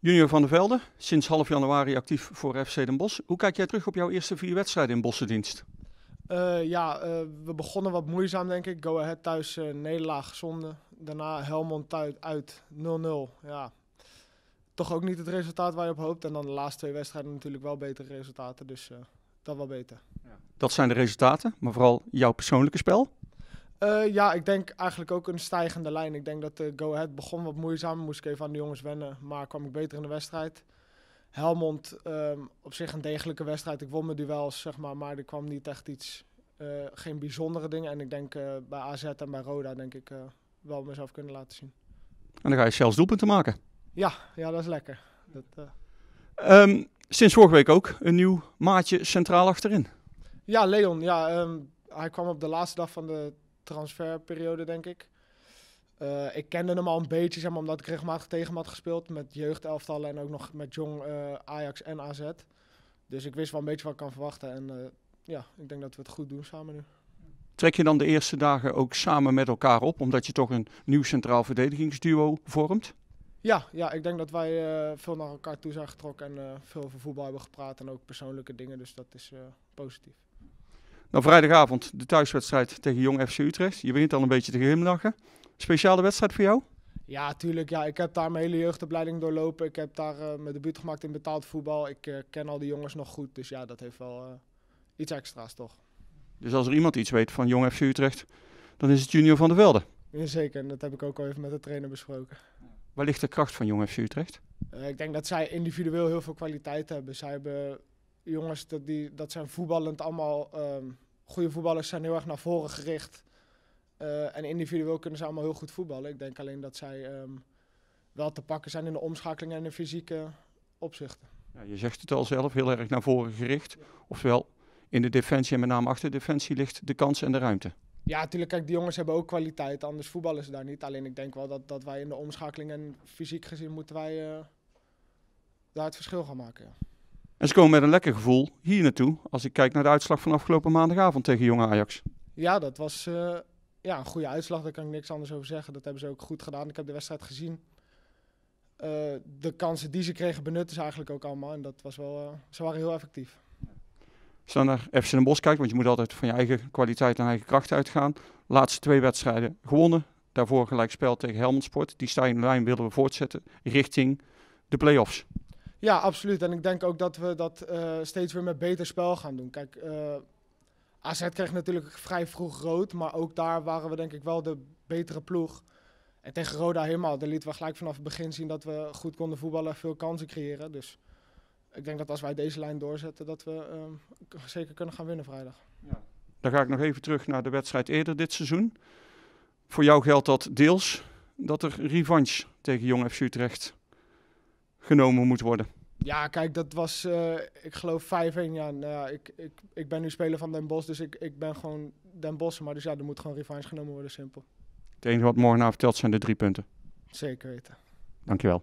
Junior van der Velde, sinds half januari actief voor FC Den Bosch. Hoe kijk jij terug op jouw eerste vier wedstrijden in Bossendienst? Uh, ja, eh, we begonnen wat moeizaam, denk ik. Go Ahead thuis, eh, nederlaag, zonde. Daarna Helmond uit, uit 0-0. Ja. Toch ook niet het resultaat waar je op hoopt. En dan de laatste twee wedstrijden natuurlijk wel betere resultaten. Dus dat wel beter. Ja. Dat zijn de resultaten, maar vooral jouw persoonlijke spel. Eh, ja, ik denk eigenlijk ook een stijgende lijn. Ik denk dat de eh, Go Ahead begon wat moeizaam. Moest ik even aan de jongens wennen, maar kwam ik beter in de wedstrijd. Helmond, ehm, op zich een degelijke wedstrijd. Ik won mijn duels, zeg maar, maar er kwam niet echt iets, eh, geen bijzondere dingen. En ik denk bij AZ en bij Roda, denk ik, wel mezelf kunnen laten zien. En dan ga je zelfs doelpunten maken. Ja, ja dat is lekker. Dat, ehm, sinds vorige week ook een nieuw maatje centraal achterin. Ja, Leon. Ja, ehm, hij kwam op de laatste dag van de transferperiode, denk ik. Eh, ik kende hem al een beetje, zeg maar, omdat ik regelmatig tegen hem had gespeeld. Met jeugdelftallen en ook nog met jong eh, Ajax en AZ. Dus ik wist wel een beetje wat ik kan verwachten. En eh, ja, ik denk dat we het goed doen samen nu. Trek je dan de eerste dagen ook samen met elkaar op, omdat je toch een nieuw centraal verdedigingsduo vormt? Ja, ja ik denk dat wij veel naar elkaar toe zijn getrokken en veel over voetbal hebben gepraat en ook persoonlijke dingen. Dus dat is positief. Nou vrijdagavond de thuiswedstrijd tegen Jong FC Utrecht. Je begint al een beetje te glimlachen. Speciale wedstrijd voor jou? Ja, tuurlijk. Ja. Ik heb daar mijn hele jeugdopleiding doorlopen. Ik heb daar uh, mijn debuut gemaakt in betaald voetbal. Ik eh, ken al die jongens nog goed. Dus ja, dat heeft wel eh, iets extra's toch. Dus als er iemand iets weet van Jong FC Utrecht, dan is het Junior van der Velde. Jazeker, en dat heb ik ook al even met de trainer besproken. Waar ligt de kracht van Jong FC Utrecht? ik denk dat zij individueel heel veel kwaliteit hebben. Zij hebben jongens, dat, die, dat zijn voetballend allemaal. Ehm, goede voetballers zijn heel erg naar voren gericht. Eh, en individueel kunnen ze allemaal heel goed voetballen. Ik denk alleen dat zij ehm, wel te pakken zijn in de omschakeling en de fysieke opzichten. Ja, je zegt het al zelf, heel erg naar voren gericht. Ofwel Oftewel, in de defensie en met name achter de defensie ligt de kans en de ruimte. Ja, natuurlijk. Kijk, die jongens hebben ook kwaliteit, anders voetballen ze daar niet. Alleen ik denk wel dat, dat wij in de omschakeling en fysiek gezien moeten wij eh, daar het verschil gaan maken. En ze komen met een lekker gevoel hier naartoe. Als ik kijk naar de uitslag van afgelopen maandagavond tegen jonge Ajax. Ja, dat was eh, ja, een goede uitslag. Daar kan ik niks anders over zeggen. Dat hebben ze ook goed gedaan. Ik heb de wedstrijd gezien. Eh, de kansen die ze kregen benutten ze eigenlijk ook allemaal. En dat was wel, eh, ze waren heel effectief. Als dan naar FC Den Bosch kijkt, want je moet altijd van je eigen kwaliteit en eigen kracht uitgaan. Laatste twee wedstrijden gewonnen. Daarvoor gelijk spel tegen Helmond Sport. Die stijgende lijn willen we voortzetten richting de play-offs. Ja, absoluut. En ik denk ook dat we dat eh, steeds weer met beter spel gaan doen. Kijk, eh, AZ kreeg natuurlijk vrij vroeg rood, maar ook daar waren we denk ik wel de betere ploeg. En tegen Roda helemaal. Daar lieten we gelijk vanaf het begin zien dat we goed konden voetballen en veel kansen creëren. Dus ik denk dat als wij deze lijn doorzetten, dat we eh, zeker kunnen gaan winnen vrijdag. Ja. Dan ga ik nog even terug naar de wedstrijd eerder dit seizoen. Voor jou geldt dat deels dat er revanche tegen Jong FC Utrecht genomen moet worden? Ja, kijk, dat was, eh, ik geloof 5-1. Ja, nou ik, ik, ik ben nu speler van Den Bos, dus ik, ik ben gewoon Den Bos. Maar dus ja, er moet gewoon revanche genomen worden, simpel. Het enige wat morgenavond telt zijn de drie punten. Zeker weten. Dankjewel.